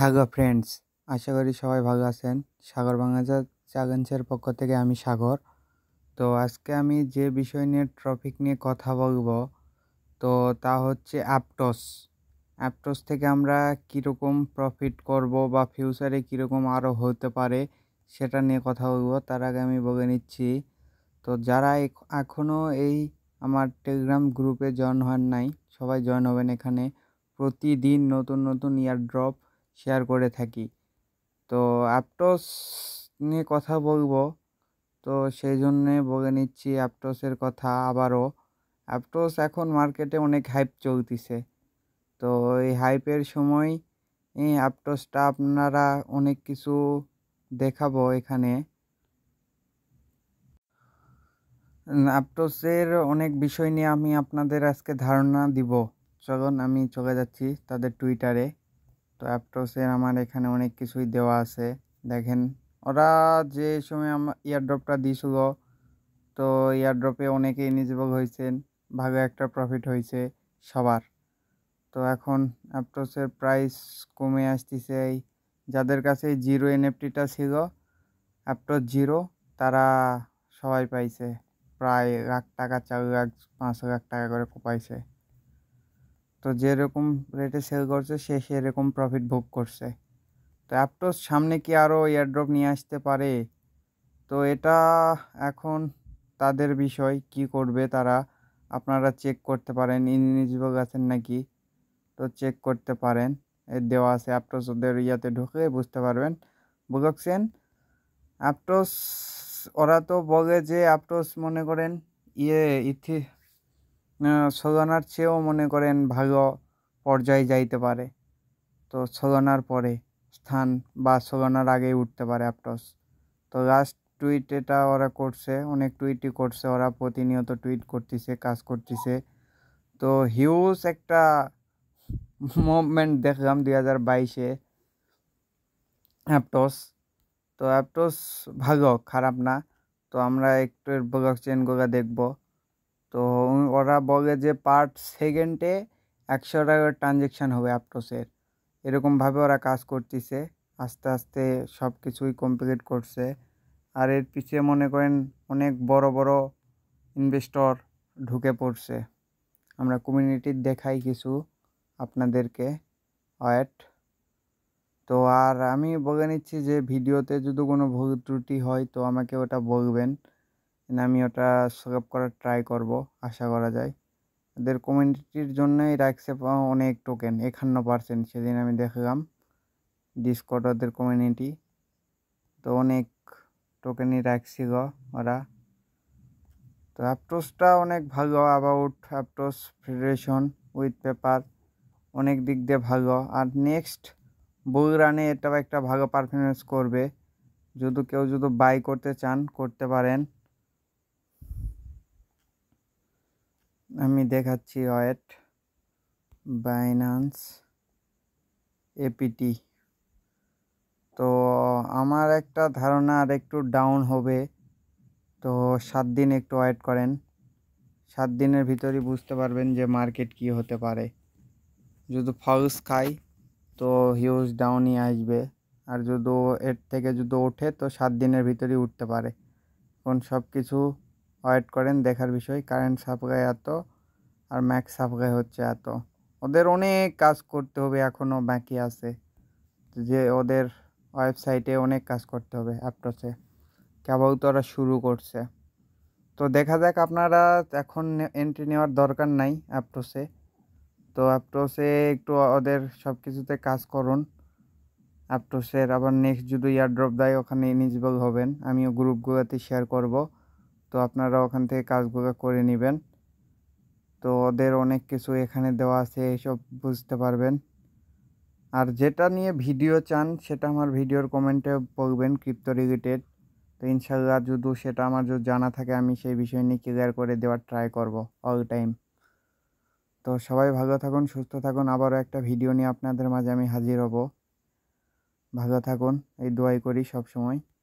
hello friends আশা করি সবাই ভালো আছেন সাগর বাংলাজা চ্যালেঞ্জের পক্ষ থেকে আমি সাগর তো আজকে আমি যে বিষয় নিয়ে ট্রফিক নিয়ে কথা বলবো তো তা হচ্ছে অ্যাপটস অ্যাপটস থেকে আমরা কীরকম প্রফিট করব বা ফিউচারে কীরকম আরও হতে পারে সেটা নিয়ে কথা বলবো তার আগে আমি বলে নিচ্ছি তো যারা এখনও এই আমার টেলিগ্রাম গ্রুপে জয়েন হন নাই সবাই জয়েন হবেন এখানে প্রতিদিন নতুন নতুন ইয়ার ড্রপ শেয়ার করে থাকি তো অ্যাপটস নিয়ে কথা বলবো তো সেই জন্যে বলে নিচ্ছি অ্যাপটসের কথা আবারও অ্যাপটস এখন মার্কেটে অনেক হাইপ চলতিছে তো এই হাইপের সময় এই অ্যাপটসটা আপনারা অনেক কিছু দেখাবো এখানে অ্যাপটসের অনেক বিষয় নিয়ে আমি আপনাদের আজকে ধারণা দিব চলুন আমি চলে যাচ্ছি তাদের টুইটারে তো অ্যাপটোসের আমার এখানে অনেক কিছুই দেওয়া আছে দেখেন ওরা যে সময় আমার ইয়ারড্রপটা দিয়েছিল তো ইয়ারড্রপে অনেকেই ইলিজিবল হয়েছেন ভালো একটা প্রফিট হয়েছে সবার তো এখন অ্যাপটোসের প্রাইস কমে আসতেছে এই যাদের কাছে জিরো এনএফটিটা ছিল অ্যাপটোস জিরো তারা সবাই পাইছে প্রায় লাখ টাকা চার লাখ পাঁচ লাখ টাকা করে পাইছে তো যেরকম রেটে সেল করছে সে সেরকম প্রফিট ভোগ করছে তো অ্যাপটোস সামনে কি আরও এয়ারড্রপ নিয়ে আসতে পারে তো এটা এখন তাদের বিষয় কি করবে তারা আপনারা চেক করতে পারেন ইনভিজিবল আছেন নাকি তো চেক করতে পারেন এর দেওয়া আছে অ্যাপটোস ওদের ইয়াতে ঢুকে বুঝতে পারবেন বুঝাচ্ছেন অ্যাপটোস ওরা তো বলে যে অ্যাপটোস মনে করেন ইয়ে ইথি সাধনার চেয়েও মনে করেন ভালো পর্যায়ে যাইতে পারে তো সাধনার পরে স্থান বা সাধনার আগেই উঠতে পারে অ্যাপটস তো লাস্ট টুইট এটা ওরা করছে অনেক টুইটই করছে ওরা প্রতিনিয়ত টুইট করতেছে কাজ করতেছে তো হিউজ একটা মুভমেন্ট দেখলাম দুই হাজার বাইশে অ্যাপটস তো অ্যাপটস ভালো খারাপ না তো আমরা একটু ব্লক চেনগুলো দেখবো তো ওরা বলে যে পার্ট সেকেন্ডে একশো টাকার ট্রানজেকশান হবে অ্যাপটোসের এরকমভাবে ওরা কাজ করতেছে আস্তে আস্তে সব কিছুই কমপ্লিট করছে আর এর পিছিয়ে মনে করেন অনেক বড় বড় ইনভেস্টর ঢুকে পড়ছে আমরা কমিউনিটির দেখাই কিছু আপনাদেরকে অ্যাট তো আর আমি বলে নিচ্ছি যে ভিডিওতে যদি কোনো ভুল ত্রুটি হয় তো আমাকে ওটা বলবেন আমি ওটা সোক করার ট্রাই করব আশা করা যায় এদের কমিউনিটির জন্যই রাখছে অনেক টোকেন একান্ন পার্সেন্ট সেদিন আমি দেখলাম ডিসকট ওদের কমিউনিটি তো অনেক টোকেনই গো ওরা তো অ্যাপটোসটা অনেক ভালো অ্যাবাউট অ্যাপটোস ফেডারেশন উইথ পেপার অনেক দিক দিয়ে ভালো আর নেক্সট বই রানে এটাও একটা ভালো পারফরমেন্স করবে যদি কেউ যদি বাই করতে চান করতে পারেন আমি দেখাচ্ছি ওয়েট বাইনান্স এপিটি তো আমার একটা ধারণা আর একটু ডাউন হবে তো সাত দিন একটু ওয়েট করেন সাত দিনের ভিতরই বুঝতে পারবেন যে মার্কেট কি হতে পারে যদি ফাউস খাই তো হিউজ ডাউনই আসবে আর যদি এর থেকে যদি ওঠে তো সাত দিনের ভিতরেই উঠতে পারে এখন সব কিছু ওয়েট করেন দেখার বিষয় কারেন্ট সাপ্লাই এত আর ম্যাক্স সাপ্লাই হচ্ছে এত ওদের অনেক কাজ করতে হবে এখনও বাকি আছে যে ওদের ওয়েবসাইটে অনেক কাজ করতে হবে অ্যাপটসে কেবল তো ওরা শুরু করছে তো দেখা যাক আপনারা এখন এন্ট্রি নেওয়ার দরকার নাই অ্যাপটসে তো অ্যাপটসে একটু ওদের সব কিছুতে কাজ করুন অ্যাপটসের আবার নেক্সট যদি ড্রপ দেয় ওখানে ইনিজিবল হবেন আমিও গ্রুপগুলোতে শেয়ার করব তো আপনারা ওখান থেকে কাজগুলো করে নেবেন তো ওদের অনেক কিছু এখানে দেওয়া আছে এইসব বুঝতে পারবেন আর যেটা নিয়ে ভিডিও চান সেটা আমার ভিডিওর কমেন্টে বলবেন ক্রিপ্টো রিলেটেড তো ইনশাল্লাহ যদি সেটা আমার যদি জানা থাকে আমি সেই বিষয় নিয়ে ক্লিয়ার করে দেওয়ার ট্রাই করব অল টাইম তো সবাই ভালো থাকুন সুস্থ থাকুন আবারও একটা ভিডিও নিয়ে আপনাদের মাঝে আমি হাজির হব ভালো থাকুন এই দোয়াই করি সব সময়